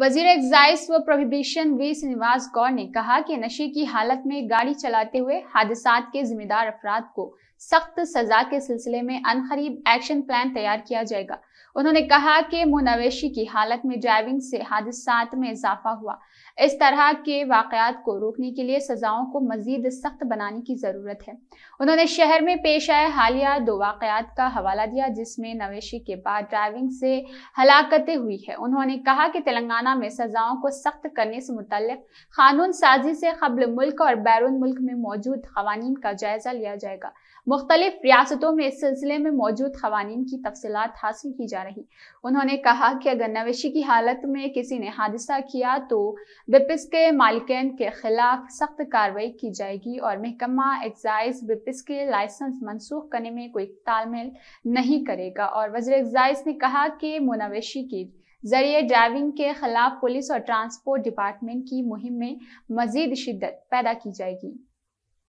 वजीर एग्जाइज व prohibition we Srinivas गौर ने कहा कि नशे की हालत में गाड़ी चलाते हुए हादसा के जिम्मेदार अफराद को सख्त सजा के सिलसिले में अनखरीब एक्शन प्लान तैयार किया जाएगा उन्होंने कहा कि मुनवेशी की हालत में ड्राइविंग से हादसा में इजाफा हुआ इस तरह के वाकयात को रोकने के लिए सजाओं को मजीद सख्त बनाने की ज़रूरत है उन्होंने शहर में पेश आए हालिया दो वाकयात का हवाला दिया जिसमें नवेशी के बाद ड्राइविंग से हलाकते हुई है उन्होंने कहा कि तेलंगाना पाकिस्ताना में सजाओं को सख्त करने से मुतल कानून साजी से कबल मुल्क और बैरून मुल्क में मौजूद खवानी का जायजा लिया जाएगा मुख्तलिफ रियासतों में इस सिलसिले में मौजूद खवानी की तफसलत हासिल की जा रही उन्होंने कहा कि अगर नवेशी की हालत में किसी ने हादसा किया तो बिपिस के मालिकान के खिलाफ सख्त कार्रवाई की जाएगी और महकमा एग्जाइज बिपिस के लाइसेंस मनसूख करने में कोई तालमेल नहीं करेगा और वजर एग्जाइज ने कहा कि मुनावेशी की जरिए ड्राइविंग के खिलाफ पुलिस और ट्रांसपोर्ट डिपार्टमेंट की मुहिम में मजीद शिद्दत पैदा की जाएगी